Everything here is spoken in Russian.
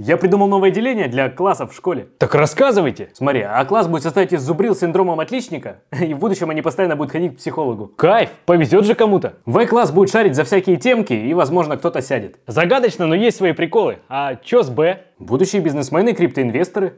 Я придумал новое деление для классов в школе. Так рассказывайте. Смотри, а класс будет состоять из зубрил с синдромом отличника, и в будущем они постоянно будут ходить к психологу. Кайф, повезет же кому-то. В-класс будет шарить за всякие темки, и, возможно, кто-то сядет. Загадочно, но есть свои приколы. А чё с Б? Будущие бизнесмены и криптоинвесторы.